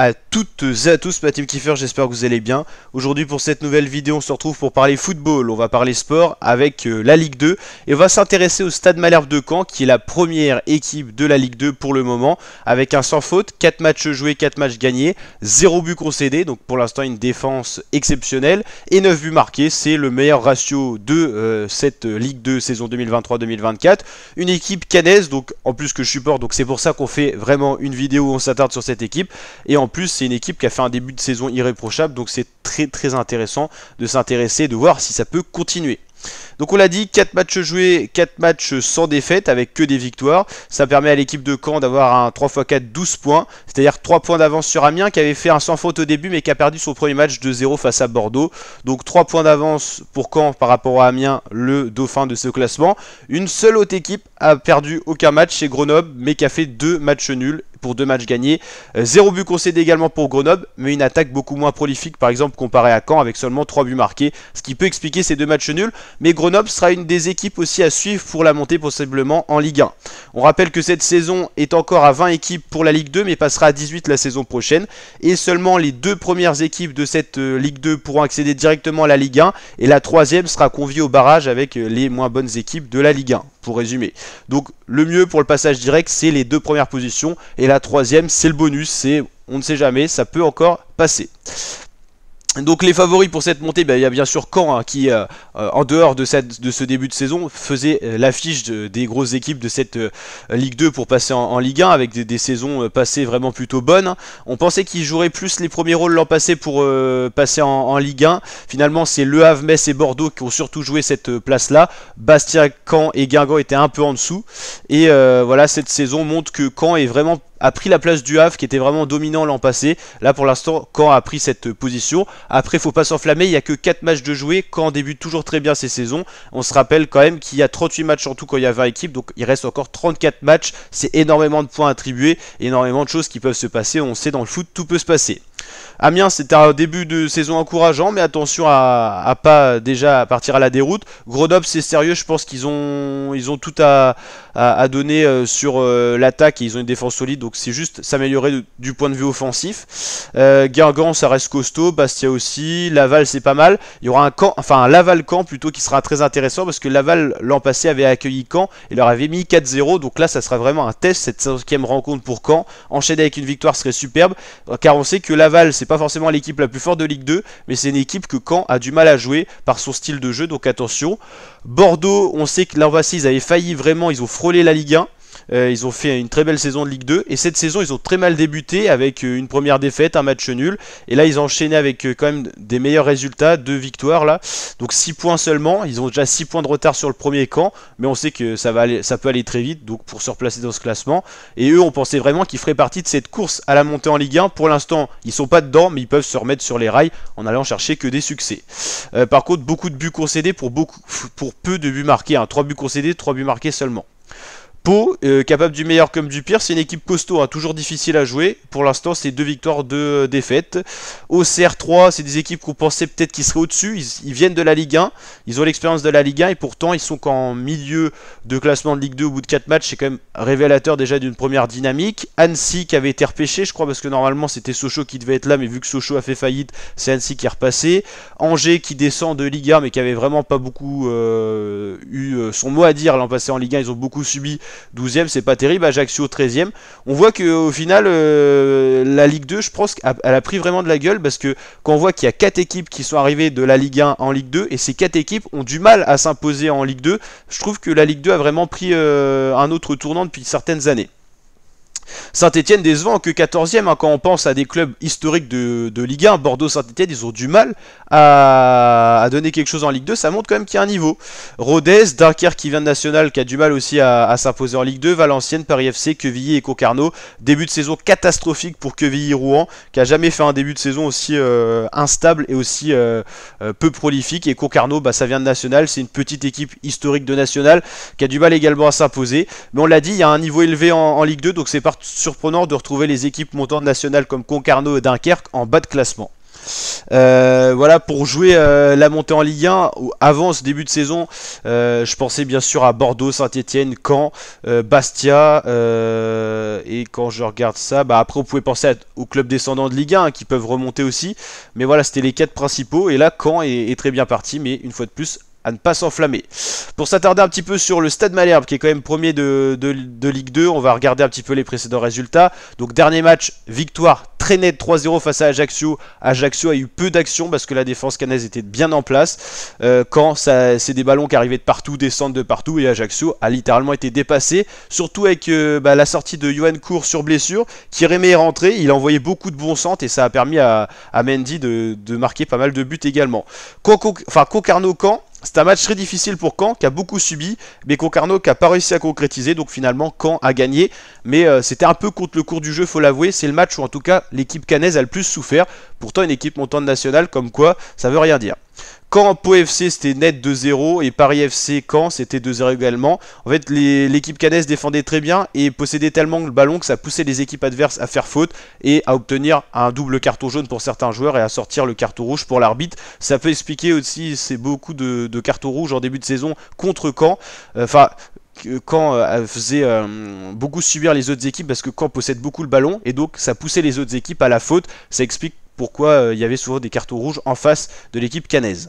à toutes et à tous, ma team Kiefer, j'espère que vous allez bien. Aujourd'hui pour cette nouvelle vidéo, on se retrouve pour parler football, on va parler sport avec euh, la Ligue 2 et on va s'intéresser au Stade Malherbe de Caen qui est la première équipe de la Ligue 2 pour le moment avec un sans faute, 4 matchs joués, 4 matchs gagnés, 0 but concédé, donc pour l'instant une défense exceptionnelle et 9 buts marqués, c'est le meilleur ratio de euh, cette Ligue 2 saison 2023-2024. Une équipe canaise, donc en plus que je supporte, donc c'est pour ça qu'on fait vraiment une vidéo où on s'attarde sur cette équipe et en plus, c'est une équipe qui a fait un début de saison irréprochable, donc c'est très très intéressant de s'intéresser, de voir si ça peut continuer. Donc on l'a dit, 4 matchs joués, 4 matchs sans défaite avec que des victoires. Ça permet à l'équipe de Caen d'avoir un 3 x 4 12 points, c'est-à-dire 3 points d'avance sur Amiens qui avait fait un sans faute au début mais qui a perdu son premier match de 0 face à Bordeaux. Donc 3 points d'avance pour Caen par rapport à Amiens, le dauphin de ce classement. Une seule autre équipe a perdu aucun match chez Grenoble mais qui a fait 2 matchs nuls pour deux matchs gagnés. Euh, zéro but concédé également pour Grenoble, mais une attaque beaucoup moins prolifique par exemple comparée à Caen avec seulement trois buts marqués, ce qui peut expliquer ces deux matchs nuls. Mais Grenoble sera une des équipes aussi à suivre pour la montée possiblement en Ligue 1. On rappelle que cette saison est encore à 20 équipes pour la Ligue 2, mais passera à 18 la saison prochaine. Et seulement les deux premières équipes de cette euh, Ligue 2 pourront accéder directement à la Ligue 1, et la troisième sera conviée au barrage avec euh, les moins bonnes équipes de la Ligue 1 pour résumer. Donc le mieux pour le passage direct, c'est les deux premières positions. Et la troisième, c'est le bonus. C'est on ne sait jamais, ça peut encore passer. Donc les favoris pour cette montée, ben, il y a bien sûr Caen hein, qui, euh, euh, en dehors de, cette, de, ce début de saison, faisait euh, l'affiche des grosses équipes de cette Ligue 2 pour passer en, Ligue 1 avec des, saisons passées vraiment plutôt bonnes. On pensait qu'ils joueraient plus les premiers rôles l'an passé pour passer en, en, Ligue 1. Finalement, c'est Le Havre, Metz et Bordeaux qui ont surtout joué cette place-là. Bastia, Caen et Guingamp étaient un peu en dessous. Et voilà, cette saison montre que Caen est vraiment a pris la place du Havre qui était vraiment dominant l'an passé. Là pour l'instant, Caen a pris cette position. Après, faut pas s'enflammer, il n'y a que 4 matchs de jouer. Caen débute toujours très bien ses saisons. On se rappelle quand même qu'il y a 38 matchs en tout quand il y a 20 équipes, donc il reste encore 34 matchs. C'est énormément de points attribués, énormément de choses qui peuvent se passer. On sait dans le foot, tout peut se passer. Amiens, c'était un début de saison encourageant, mais attention à, pas déjà partir à la déroute. Grenoble, c'est sérieux, je pense qu'ils ont, ils ont tout à, donner euh, sur euh, l'attaque et ils ont une défense solide, donc c'est juste s'améliorer du point de vue offensif. Euh, Guingamp, ça reste costaud, Bastia aussi, Laval, c'est pas mal. Il y aura un camp, enfin un Laval camp plutôt qui sera très intéressant parce que Laval l'an passé avait accueilli Caen et leur avait mis 4-0, donc là, ça sera vraiment un test cette cinquième rencontre pour Caen. Enchaîner avec une victoire serait superbe, car on sait que Laval c'est pas forcément l'équipe la plus forte de Ligue 2, mais c'est une équipe que Caen a du mal à jouer par son style de jeu, donc attention. Bordeaux, on sait que l'an passé, ils avaient failli vraiment, ils ont frôlé la Ligue 1. Euh, ils ont fait une très belle saison de Ligue 2. Et cette saison, ils ont très mal débuté avec euh, une première défaite, un match nul. Et là, ils ont enchaîné avec euh, quand même des meilleurs résultats, deux victoires là. Donc 6 points seulement. Ils ont déjà 6 points de retard sur le premier camp. Mais on sait que ça, va aller, ça peut aller très vite donc pour se replacer dans ce classement. Et eux, on pensait vraiment qu'ils feraient partie de cette course à la montée en Ligue 1. Pour l'instant, ils sont pas dedans, mais ils peuvent se remettre sur les rails en allant chercher que des succès. par contre, beaucoup de buts concédés pour, beaucoup, pour peu de buts marqués. 3 hein. buts concédés, 3 buts marqués seulement. Pau, euh, capable du meilleur comme du pire, c'est une équipe costaud, hein, toujours difficile à jouer. Pour l'instant, c'est deux victoires, deux euh, défaites. cr 3, c'est des équipes qu'on pensait peut-être qu'ils seraient au-dessus. Ils, viennent de la Ligue 1, ils ont l'expérience de la Ligue 1 et pourtant ils sont qu'en milieu de classement de Ligue 2 au bout de 4 matchs. C'est quand même révélateur déjà d'une première dynamique. Annecy qui avait été repêché, je crois, parce que normalement c'était Sochaux qui devait être là, mais vu que Sochaux a fait faillite, c'est Annecy qui est repassé. Angers qui descend de Ligue 1, mais qui avait vraiment pas beaucoup euh, eu son mot à dire l'an passé en Ligue 1. Ils ont beaucoup subi 12e, c'est pas terrible. Ajaccio 13e. On voit qu'au final, euh, la Ligue 2, je pense qu'elle a pris vraiment de la gueule parce que quand on voit qu'il y a 4 équipes qui sont arrivées de la Ligue 1 en Ligue 2 et ces 4 équipes ont du mal à s'imposer en Ligue 2, je trouve que la Ligue 2 a vraiment pris euh, un autre tournant depuis certaines années. Saint-Etienne décevant que 14e, hein, quand on pense à des clubs historiques de, Ligue 1, Bordeaux, Saint-Etienne, ils ont du mal à, donner quelque chose en Ligue 2, ça montre quand même qu'il y a un niveau. Rodez, Dunkerque qui vient de National, qui a du mal aussi à, s'imposer en Ligue 2, Valenciennes, Paris FC, Quevilly et Concarneau. Début de saison catastrophique pour Quevilly-Rouen, qui a jamais fait un début de saison aussi euh, instable et aussi euh, euh, peu prolifique. Et Concarneau, bah, ça vient de National, c'est une petite équipe historique de National, qui a du mal également à s'imposer. Mais on l'a dit, il y a un niveau élevé en, en Ligue 2, donc c'est parti surprenant de retrouver les équipes montantes nationales comme Concarneau et Dunkerque en bas de classement. Euh, voilà pour jouer euh, la montée en Ligue 1 avant ce début de saison euh, je pensais bien sûr à Bordeaux, Saint-Etienne, Caen, Bastia et quand je regarde ça bah, après on pouvait penser aux clubs descendants de Ligue 1 hein, qui peuvent remonter aussi mais voilà c'était les quatre principaux et là Caen est très bien parti mais une fois de plus à ne pas s'enflammer. Pour s'attarder un petit peu sur le Stade Malherbe, qui est quand même premier de, Ligue 2, on va regarder un petit peu les précédents résultats. Donc dernier match, victoire très nette 3-0 face à Ajaccio. Ajaccio a eu peu d'action parce que la défense canaise était bien en place. Euh, quand c'est des ballons qui arrivaient de partout, descendent de partout, et Ajaccio a littéralement été dépassé. Surtout avec euh, bah, la sortie de Johan Cour sur blessure, qui remet rentré, il a envoyé beaucoup de bons centres et ça a permis à, Mendy de, marquer pas mal de buts également. Concarneau-Camp, c'est un match très difficile pour Caen, qui a beaucoup subi, mais Concarneau qui n'a pas réussi à concrétiser. Donc finalement, Caen a gagné. Mais euh, c'était un peu contre le cours du jeu, faut l'avouer. C'est le match où en tout cas l'équipe canaise a le plus souffert. Pourtant, une équipe montante nationale, comme quoi, ça veut rien dire. Quand Pau FC c'était net 2-0 et Paris FC Caen c'était 2-0 également. En fait l'équipe canaise défendait très bien et possédait tellement le ballon que ça poussait les équipes adverses à faire faute et à obtenir un double carton jaune pour certains joueurs et à sortir le carton rouge pour l'arbitre. Ça peut expliquer aussi c'est beaucoup de, cartons rouges en début de saison contre Caen. Euh, enfin quand euh, faisait euh, beaucoup subir les autres équipes parce que Caen possède beaucoup le ballon et donc ça poussait les autres équipes à la faute. Ça explique pourquoi il y avait souvent des cartons rouges en face de l'équipe canaise.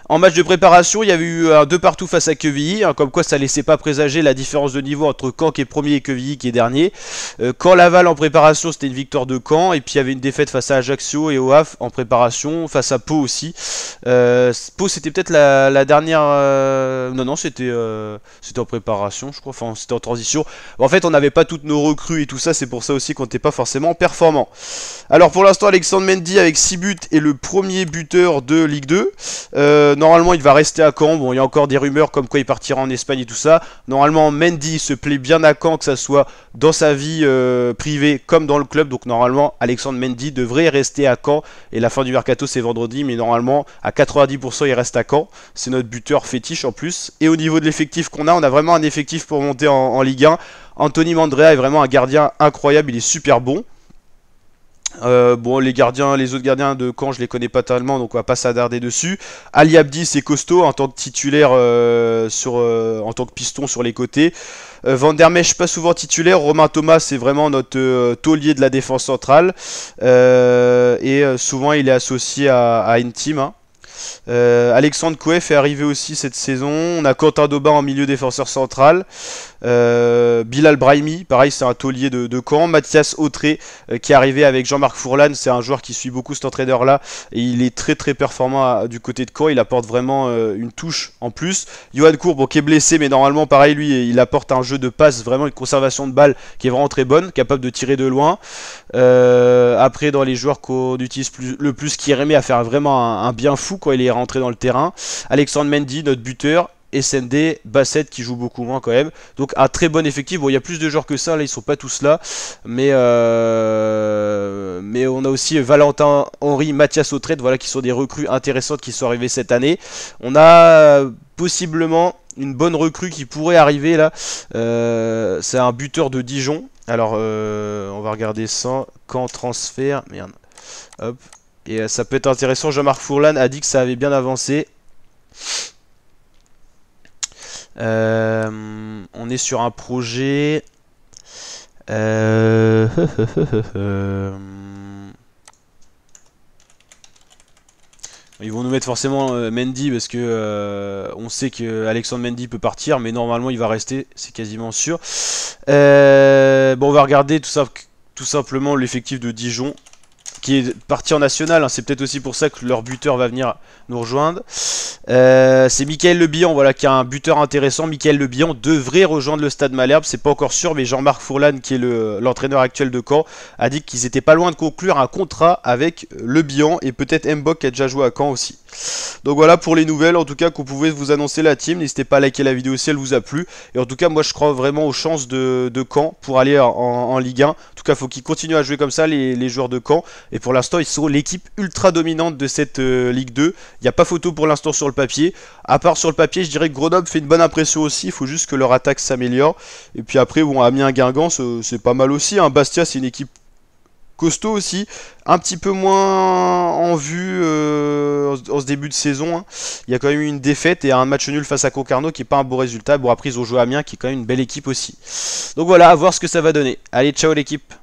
En match de préparation, il y avait eu un deux partout face à Quevilly, hein, comme quoi ça ne laissait pas présager la différence de niveau entre Caen qui est premier et Quevilly qui est dernier. Euh, Caen Laval en préparation, c'était une victoire de Caen, et puis il y avait une défaite face à Ajaccio et Oaf en préparation, face à Pau aussi. Po euh, Pau c'était peut-être la, dernière... Euh, non, non, c'était euh, c'était en préparation, je crois, enfin c'était en transition. En fait, on n'avait pas toutes nos recrues et tout ça, c'est pour ça aussi qu'on n'était pas forcément performant. Alors pour l'instant, Alexandre Mendy avec 6 buts est le premier buteur de Ligue 2 normalement, il va rester à Caen. Bon, il y a encore des rumeurs comme quoi il partira en Espagne et tout ça. Normalement, Mendy se plaît bien à Caen, que ça soit dans sa vie euh, privée comme dans le club. Donc, normalement, Alexandre Mendy devrait rester à Caen. Et la fin du mercato, c'est vendredi. Mais normalement, à 90%, il reste à Caen. C'est notre buteur fétiche en plus. Et au niveau de l'effectif qu'on a, on a vraiment un effectif pour monter en, en Ligue 1. Anthony Mandrea est vraiment un gardien incroyable. Il est super bon. Euh, bon, les gardiens, les autres gardiens de Caen, je les connais pas tellement, donc on va pas s'adarder dessus. Ali Abdi, c'est costaud en tant que titulaire euh, sur, euh, en tant que piston sur les côtés. Van der pas souvent titulaire. Romain Thomas, c'est vraiment notre taulier de la défense centrale. et souvent, il est associé à, à team euh, Alexandre Kouef est arrivé aussi cette saison. On a Quentin Daubin en milieu défenseur central. Euh, Bilal Brahimi, pareil, c'est un taulier de, de Caen. Mathias Autré, euh, qui est arrivé avec Jean-Marc Fourlan. C'est un joueur qui suit beaucoup cet entraîneur-là. Et il est très très performant du côté de Caen. Il apporte vraiment une touche en plus. Johan Courbe qui est blessé, mais normalement, pareil, lui, il apporte un jeu de passe, vraiment une conservation de balle qui est vraiment très bonne, capable de tirer de loin. après, dans les joueurs qu'on utilise le plus, qui aimé à faire vraiment un, bien fou, il est rentré dans le terrain. Alexandre Mendy, notre buteur, SND, Bassett qui joue beaucoup moins quand même. Donc un très bon effectif. Bon, il y a plus de joueurs que ça, là ils sont pas tous là. Mais, euh, mais on a aussi Valentin Henri, Mathias Autrette, voilà qui sont des recrues intéressantes qui sont arrivées cette année. On a possiblement une bonne recrue qui pourrait arriver là. Euh, c'est un buteur de Dijon. Alors euh, on va regarder ça. Quand transfert. Merde. Hop. Et euh, ça peut être intéressant, Jean-Marc Fourlan a dit que ça avait bien avancé. Euh, on est sur un projet... Euh, ils vont nous mettre forcément Mendy parce que on sait que Alexandre Mendy peut partir, mais normalement il va rester, c'est quasiment sûr. bon, on va regarder tout simplement l'effectif de Dijon qui est parti en national. Hein. c'est peut-être aussi pour ça que leur buteur va venir nous rejoindre. Euh, c'est Michael Le voilà, qui a un buteur intéressant. Michael Le devrait rejoindre le stade Malherbe. C'est pas encore sûr, mais Jean-Marc Fourlan, qui est l'entraîneur actuel de Caen, a dit qu'ils étaient pas loin de conclure un contrat avec Le et peut-être Mbok qui a déjà joué à Caen aussi. Donc voilà pour les nouvelles en tout cas qu'on pouvait vous annoncer la team. N'hésitez pas à liker la vidéo si elle vous a plu. Et en tout cas moi je crois vraiment aux chances de, de Caen pour aller en, Ligue 1. En tout cas faut qu'ils continuent à jouer comme ça les, les joueurs de Caen. Et pour l'instant ils sont l'équipe ultra dominante de cette euh, Ligue 2. Il n'y a pas photo pour l'instant sur le papier. À part sur le papier je dirais que Grenoble fait une bonne impression aussi. Il faut juste que leur attaque s'améliore. Et puis après on bon un Guingamp c'est pas mal aussi. Hein. Bastia c'est une équipe costaud aussi. Un petit peu moins en vue euh, en, ce début de saison. Hein. Il y a quand même eu une défaite et un match nul face à Concarneau qui n'est pas un beau résultat. Bon, après, ils ont joué Amiens qui est quand même une belle équipe aussi. Donc voilà, à voir ce que ça va donner. Allez, ciao l'équipe